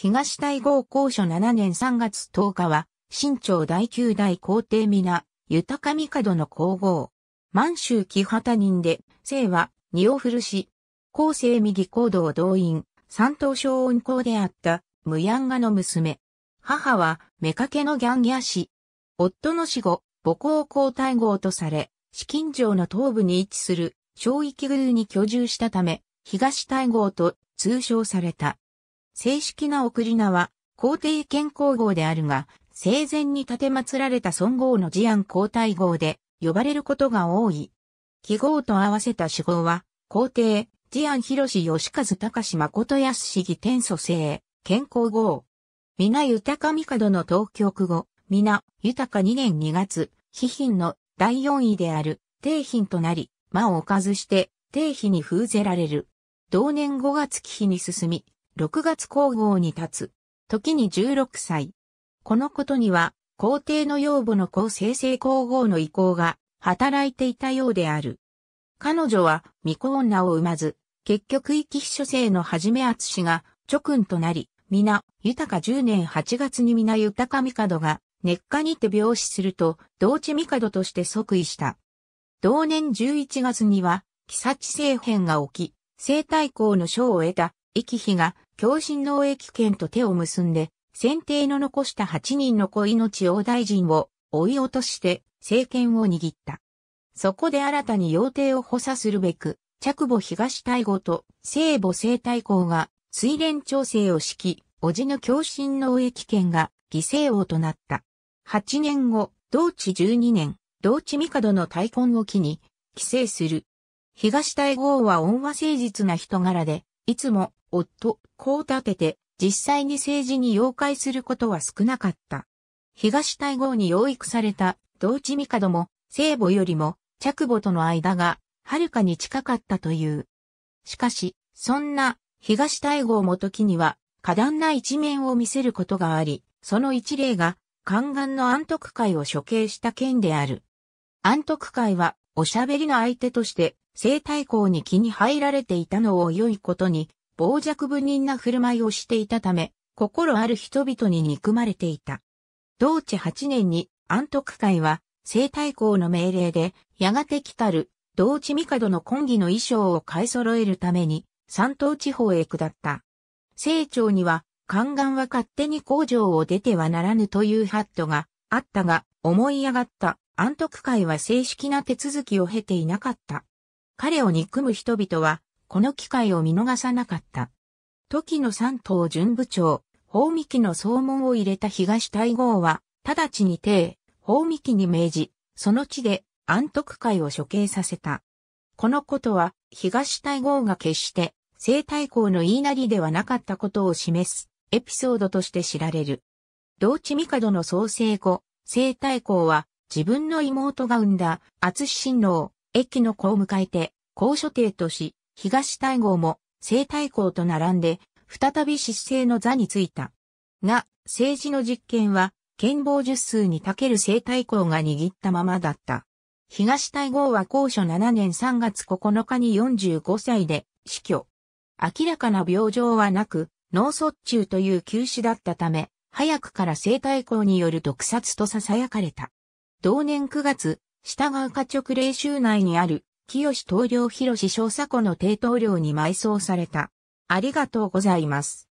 東大号高所7年3月10日は、新朝第9代皇帝皆、豊上門の皇后。満州木旗人で、姓は、二を古し、後世右行動動員、三等小恩公であった、無ヤンガの娘。母は、目かけのギャンギャ氏。夫の死後、母校皇太后とされ、資金城の東部に位置する、小域宮に居住したため、東大号と通称された。正式な送り名は、皇帝健康号であるが、生前に建て祀られた尊号の事安皇太号で呼ばれることが多い。記号と合わせた死号は、皇帝、事安広志義和隆誠康市天祖生、健康号。皆豊帝の東京区後、皆豊2年2月、貴品の第4位である、帝品となり、間を置かずして、帝妃に封ぜられる。同年5月期日に進み、6月皇后に立つ。時に16歳。このことには、皇帝の養母の皇生成皇后の意向が働いていたようである。彼女は未婚女を産まず、結局生き秘書生のはじめ厚氏が諸君となり、皆、豊か10年8月に皆豊か帝が、熱火にて病死すると、同地帝として即位した。同年11月には、木幸政変が起き、生太后の賞を得た駅比が共振農益権と手を結んで、選定の残した8人の子命王大臣を追い落として政権を握った。そこで新たに要帝を補佐するべく、着母東大吾と聖母聖大公が水連調整を敷き、叔父の共振農益権が犠牲王となった。8年後、同地12年、同地帝の大婚を機に、帰省する。東大豪は恩和誠実な人柄で、いつも夫、こう立てて、実際に政治に妖怪することは少なかった。東大号に養育された、同地帝も、聖母よりも、着母との間が、はるかに近かったという。しかし、そんな、東大号も時には、過断な一面を見せることがあり、その一例が、宦官の安徳会を処刑した件である。安徳会は、おしゃべりの相手として、聖大校に気に入られていたのを良いことに、傍若無人な振る舞いをしていたため、心ある人々に憎まれていた。同治8年に安徳会は西太后の命令で、やがて来たる同治帝の婚儀の衣装を買い揃えるために山東地方へ下った。清張には、宦官は勝手に工場を出てはならぬというハットがあったが、思い上がった安徳会は正式な手続きを経ていなかった。彼を憎む人々は、この機会を見逃さなかった。時の三島巡部長、法美記の総門を入れた東大号は、直ちに帝、法美記に命じ、その地で安徳会を処刑させた。このことは、東大号が決して、西大公の言いなりではなかったことを示す、エピソードとして知られる。同地帝の創生後、西大公は、自分の妹が産んだ、厚親王、駅の子を迎えて、高所帝とし、東大号も西大号と並んで、再び失政の座についた。が、政治の実権は、剣謀術数にかける西大号が握ったままだった。東大号は高所7年3月9日に45歳で死去。明らかな病状はなく、脳卒中という急死だったため、早くから生体校による毒殺と囁かれた。同年9月、下川家直霊州内にある清東領広小佐湖の低東領に埋葬された。ありがとうございます。